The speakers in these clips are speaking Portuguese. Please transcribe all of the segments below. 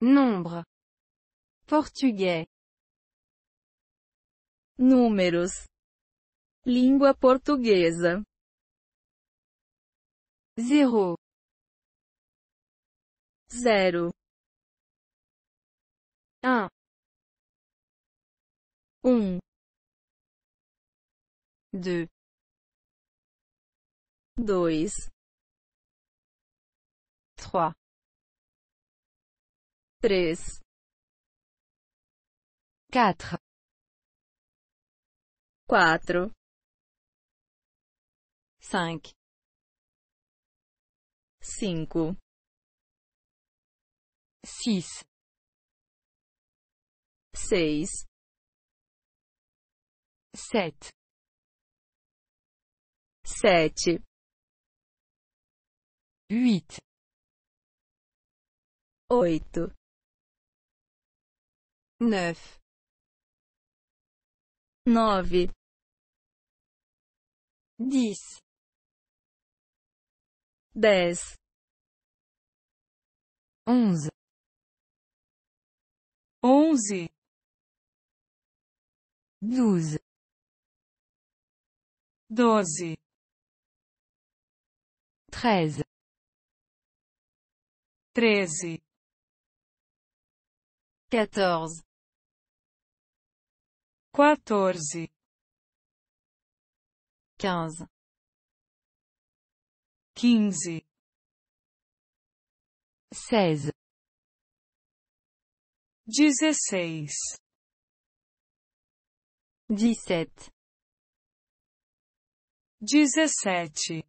Nombre. Português. Números. Língua portuguesa. Zero. Zero. Um. Um. Deux. Dois. Trois três, quatro, quatro, cinco, cinco, seis, seis, sete, sete, oito neuf, nove, dix, dez, onze, onze, douze, douze. treize, treize. quatorze quatorze, quinze, quinze, seis, dezesseis, dezessete, dezessete,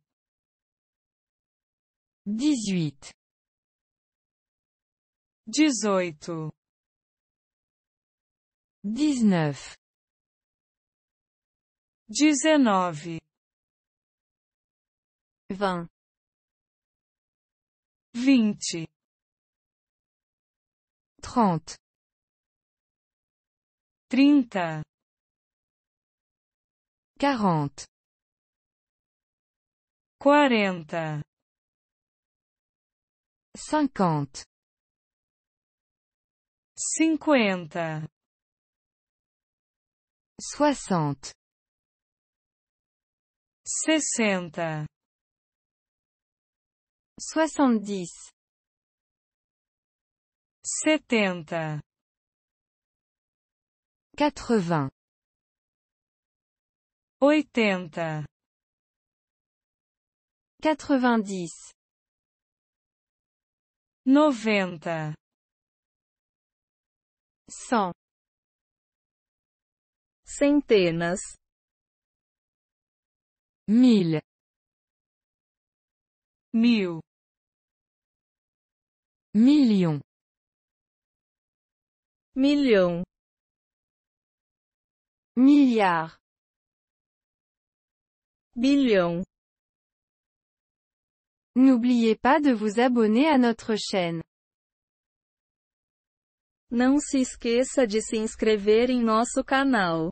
dezoito, dezoito, dezenove dezenove, van, vinte, trinta, trinta, quarenta, quarenta, cinquenta, cinquenta, soixante sessenta, soixante-dix, setenta, quatre-vingts, oitenta, quatre-vingt-dix, noventa, cent, centenas mil, mil million milhão milliard bilhão N'oubliez pas de vous abonner à notre chaîne. Não se esqueça de se inscrever em nosso canal.